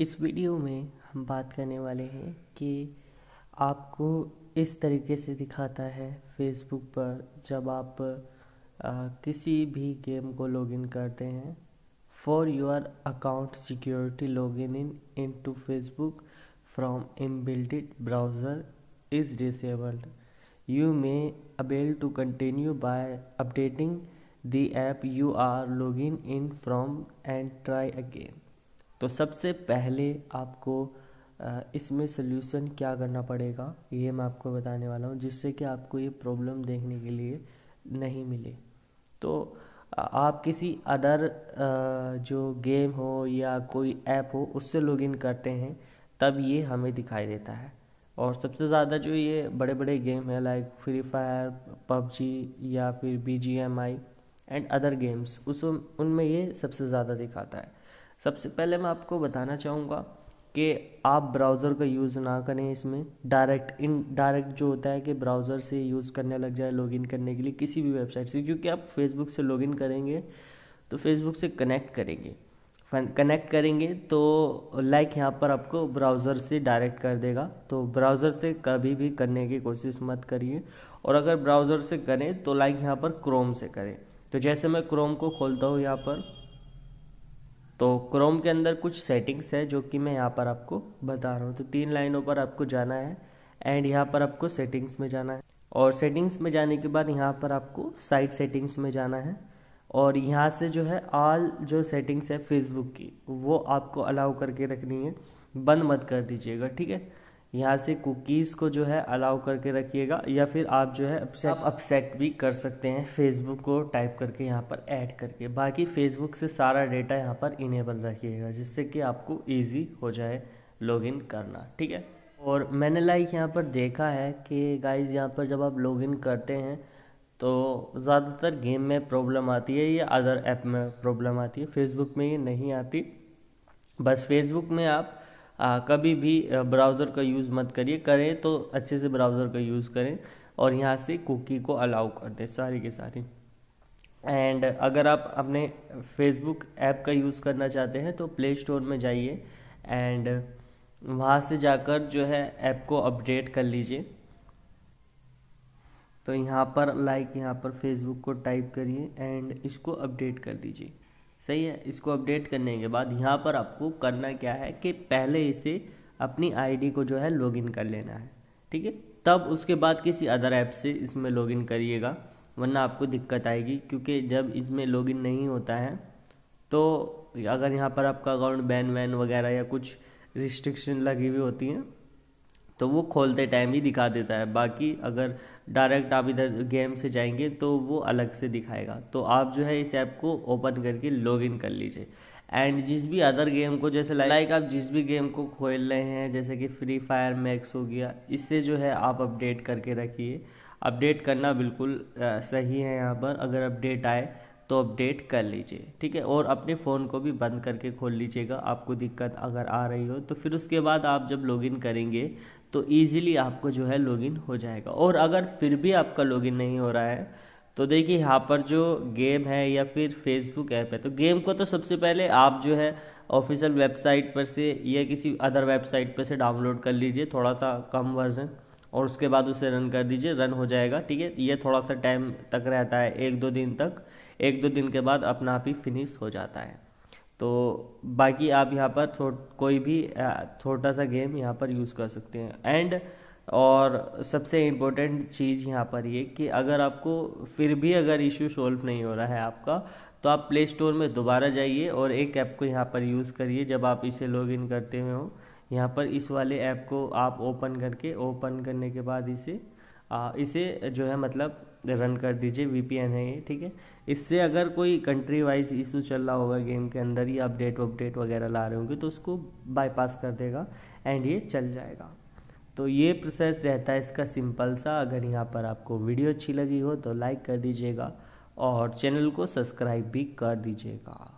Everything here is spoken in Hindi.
इस वीडियो में हम बात करने वाले हैं कि आपको इस तरीके से दिखाता है फेसबुक पर जब आप आ, किसी भी गेम को लॉगिन करते हैं for your account security login in in to Facebook from inbuilted browser is disabled you may able to continue by updating the app you are logging in from and try again तो सबसे पहले आपको इसमें सल्यूशन क्या करना पड़ेगा ये मैं आपको बताने वाला हूँ जिससे कि आपको ये प्रॉब्लम देखने के लिए नहीं मिले तो आप किसी अदर जो गेम हो या कोई ऐप हो उससे लॉगिन करते हैं तब ये हमें दिखाई देता है और सबसे ज़्यादा जो ये बड़े बड़े गेम है लाइक फ्री फायर पबजी या फिर B G M I and other games उस उनमें ये सबसे ज़्यादा दिखाता है सबसे पहले मैं आपको बताना चाहूँगा कि आप ब्राउज़र का यूज़ ना करें इसमें डायरेक्ट इन डायरेक्ट जो होता है कि ब्राउज़र से यूज़ करने लग जाए लॉगिन करने के लिए किसी भी वेबसाइट से क्योंकि आप फेसबुक से लॉगिन करेंगे तो फेसबुक से कनेक्ट करेंगे कनेक्ट करेंगे तो लाइक यहाँ पर आपको ब्राउज़र से डायरेक्ट कर देगा तो ब्राउज़र से कभी भी करने की कोशिश मत करिए और अगर ब्राउज़र से करें तो लाइक यहाँ पर क्रोम से करें तो जैसे मैं क्रोम को खोलता हूँ यहाँ पर तो क्रोम के अंदर कुछ सेटिंग्स है जो कि मैं यहाँ पर आपको बता रहा हूँ तो तीन लाइनों पर आपको जाना है एंड यहाँ पर आपको सेटिंग्स में जाना है और सेटिंग्स में जाने के बाद यहाँ पर आपको साइट सेटिंग्स में जाना है और यहाँ से जो है ऑल जो सेटिंग्स है फेसबुक की वो आपको अलाउ करके रखनी है बंद मत कर दीजिएगा ठीक है यहाँ से कुकीज़ को जो है अलाउ करके रखिएगा या फिर आप जो है आप अपसेट भी कर सकते हैं फेसबुक को टाइप करके यहाँ पर ऐड करके बाकी फेसबुक से सारा डेटा यहाँ पर इनेबल रखिएगा जिससे कि आपको ईजी हो जाए लॉगिन करना ठीक है और मैंने लाइक यहाँ पर देखा है कि गाइज यहाँ पर जब आप लॉगिन करते हैं तो ज़्यादातर गेम में प्रॉब्लम आती है या अदर ऐप में प्रॉब्लम आती है फेसबुक में ये नहीं आती बस फेसबुक में आप कभी भी ब्राउज़र का यूज़ मत करिए करें तो अच्छे से ब्राउज़र का यूज़ करें और यहाँ से कुकी को अलाउ कर दें सारी के सारी एंड अगर आप अपने फेसबुक ऐप का यूज़ करना चाहते हैं तो प्ले स्टोर में जाइए एंड वहाँ से जाकर जो है ऐप को अपडेट कर लीजिए तो यहाँ पर लाइक यहाँ पर फेसबुक को टाइप करिए एंड इसको अपडेट कर दीजिए सही है इसको अपडेट करने के बाद यहाँ पर आपको करना क्या है कि पहले इसे अपनी आईडी को जो है लॉगिन कर लेना है ठीक है तब उसके बाद किसी अदर ऐप से इसमें लॉगिन करिएगा वरना आपको दिक्कत आएगी क्योंकि जब इसमें लॉगिन नहीं होता है तो अगर यहाँ पर आपका अकाउंट बैन वैन वगैरह या कुछ रिस्ट्रिक्शन लगी हुई होती हैं तो वो खोलते टाइम ही दिखा देता है बाकी अगर डायरेक्ट आप इधर गेम से जाएंगे तो वो अलग से दिखाएगा तो आप जो है इस ऐप को ओपन करके लॉगिन कर लीजिए एंड जिस भी अदर गेम को जैसे लाइक आप जिस भी गेम को खोल रहे हैं जैसे कि फ्री फायर मैक्स हो गया इससे जो है आप अपडेट करके रखिए अपडेट करना बिल्कुल सही है यहाँ पर अगर अपडेट आए तो अपडेट कर लीजिए ठीक है और अपने फ़ोन को भी बंद करके खोल लीजिएगा आपको दिक्कत अगर आ रही हो तो फिर उसके बाद आप जब लॉगिन करेंगे तो ईज़िली आपको जो है लॉगिन हो जाएगा और अगर फिर भी आपका लॉगिन नहीं हो रहा है तो देखिए यहाँ पर जो गेम है या फिर फेसबुक ऐप है तो गेम को तो सबसे पहले आप जो है ऑफिशियल वेबसाइट पर से या किसी अदर वेबसाइट पर से डाउनलोड कर लीजिए थोड़ा सा कम वर्जन और उसके बाद उसे रन कर दीजिए रन हो जाएगा ठीक है ये थोड़ा सा टाइम तक रहता है एक दो दिन तक एक दो दिन के बाद अपना आप ही फिनिश हो जाता है तो बाकी आप यहाँ पर छोट कोई भी छोटा सा गेम यहाँ पर यूज़ कर सकते हैं एंड और सबसे इम्पोर्टेंट चीज़ यहाँ पर ये कि अगर आपको फिर भी अगर इश्यू सॉल्व नहीं हो रहा है आपका तो आप प्ले स्टोर में दोबारा जाइए और एक ऐप को यहाँ पर यूज़ करिए जब आप इसे लॉग इन करते हुए हो यहाँ पर इस वाले ऐप को आप ओपन करके ओपन करने के बाद इसे इसे जो है मतलब रन कर दीजिए वीपीएन है ये ठीक है इससे अगर कोई कंट्री वाइज इशू चल रहा होगा गेम के अंदर या अपडेट वपडेट वगैरह ला रहे होंगे तो उसको बाईपास कर देगा एंड ये चल जाएगा तो ये प्रोसेस रहता है इसका सिंपल सा अगर यहाँ पर आपको वीडियो अच्छी लगी हो तो लाइक कर दीजिएगा और चैनल को सब्सक्राइब भी कर दीजिएगा